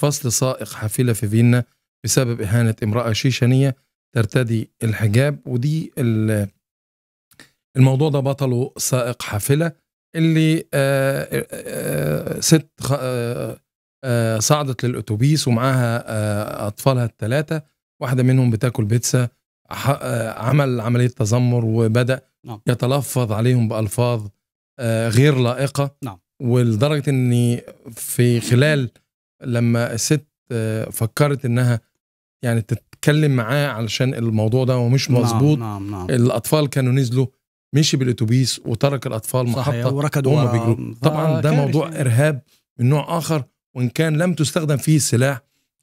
فصل سائق حافلة في فيينا بسبب إهانة امرأة شيشانية ترتدي الحجاب ودي الموضوع ده بطله سائق حافلة اللي آآ آه، آآ آه، ست آآ آه، صعدت للأتوبيس ومعاها أطفالها الثلاثة واحدة منهم بتاكل بيتزا عمل عملية تذمر وبدأ نعم. يتلفظ عليهم بألفاظ غير لائقة نعم. ولدرجة أن في خلال لما الست آه، فكرت انها يعني تتكلم معاه علشان الموضوع ده ومش نعم، مظبوط نعم نعم نعم. الاطفال كانوا نزلوا مشي بالاتوبيس وترك الاطفال محطه وركضوا وهم بيجروا طبعا ده موضوع يعني. ارهاب من نوع اخر وان كان لم تستخدم فيه السلاح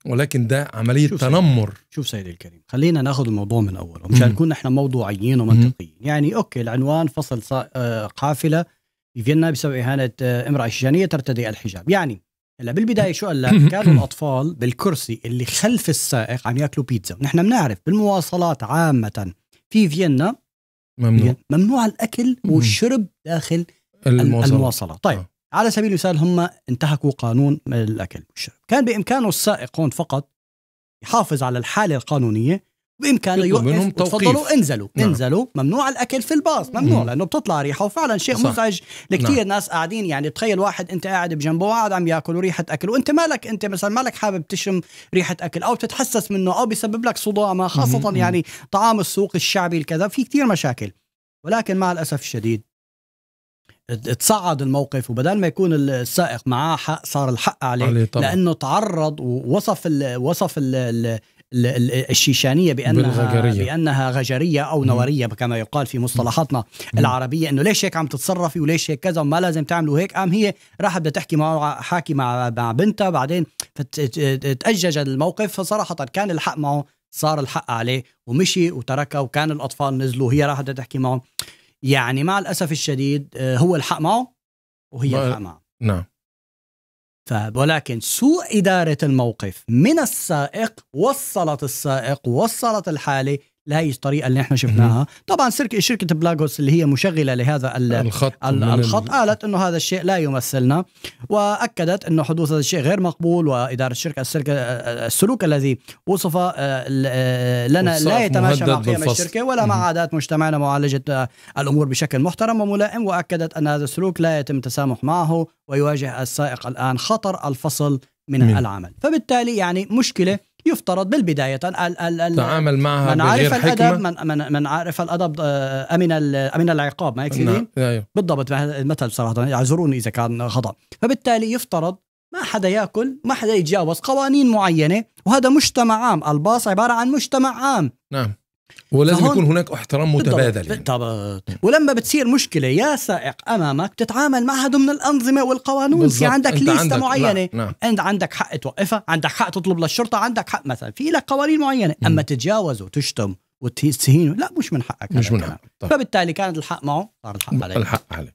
ولكن ده عمليه شوف تنمر سيدي. شوف سيدي الكريم خلينا ناخذ الموضوع من اوله مشان نكون احنا موضوعيين ومنطقيين يعني اوكي العنوان فصل آه، قافله في فيينا بسبب اهانه آه، امراه شيشانيه ترتدي الحجاب يعني هلا بالبدايه شو قال لك؟ كانوا الاطفال بالكرسي اللي خلف السائق عم ياكلوا بيتزا، نحن بنعرف بالمواصلات عامه في فيينا ممنوع ممنوع الاكل والشرب داخل المواصلات, المواصلات. طيب آه. على سبيل المثال هم انتهكوا قانون الاكل والشرب، كان بامكانه السائق هون فقط يحافظ على الحاله القانونيه بامكانه يوقف تفضلوا نعم. انزلوا نعم. انزلوا ممنوع الاكل في الباص ممنوع مم. لانه بتطلع ريحه وفعلا شيء صح. مزعج لكثير نعم. ناس قاعدين يعني تخيل واحد انت قاعد بجنبه وقاعد عم ياكل وريحه اكل وانت مالك انت مثلا مالك حابب تشم ريحه اكل او تتحسس منه او بيسبب لك صداع ما خاصه مم. يعني طعام السوق الشعبي الكذا في كثير مشاكل ولكن مع الاسف الشديد تصعد الموقف وبدل ما يكون السائق معاه حق صار الحق عليه, عليه طبعا. لانه تعرض ووصف ال وصف ال الشيشانيه بانها بانها غجريه او نوريه كما يقال في مصطلحاتنا العربيه انه ليش هيك عم تتصرفي وليش هيك كذا وما لازم تعملوا هيك قام هي راحت بدها تحكي مع حاكي مع بنتها بعدين تاجج الموقف فصراحه كان الحق معه صار الحق عليه ومشي وتركها وكان الاطفال نزلوا هي راحت بدها تحكي معه يعني مع الاسف الشديد آه، هو الحق معه وهي الحق معه نعم ولكن سوء إدارة الموقف من السائق وصلت السائق وصلت الحالة لهي الطريقه اللي احنا شفناها طبعا شركه شركه بلاغوس اللي هي مشغله لهذا الخط الخط قالت انه هذا الشيء لا يمثلنا واكدت انه حدوث هذا الشيء غير مقبول واداره الشركه السلكه السلوك الذي وصف آه، آه، لنا لا يتماشى مع قيم الشركه ولا مع عادات مجتمعنا معالجه آه، الامور بشكل محترم وملائم واكدت ان هذا السلوك لا يتم التسامح معه ويواجه السائق الان خطر الفصل من, من العمل فبالتالي يعني مشكله يفترض بالبداية ال ال ال تعامل معها من عارف الأدب من, من, من عارف الأدب آه، أمن أمن العقاب ما يكفي نعم. أيوه. بالضبط المثل صراحة اعذروني إذا كان خطأ فبالتالي يفترض ما حدا ياكل ما حدا يتجاوز قوانين معينه وهذا مجتمع عام الباص عباره عن مجتمع عام نعم ولازم يكون هناك احترام متبادل يعني. بالضبط يعني. ولما بتصير مشكله يا سائق امامك تتعامل معها ضمن الانظمه والقوانين بالضبط. في عندك ليست معينه لا. نعم. لا. انت عندك حق توقفها عندك حق تطلب للشرطه عندك حق مثلا في لك قوانين معينه م. اما تتجاوز وتشتم وتهينه لا مش من حقك مش من حقك فبالتالي كانت الحق معه صار الحق عليه الحق عليه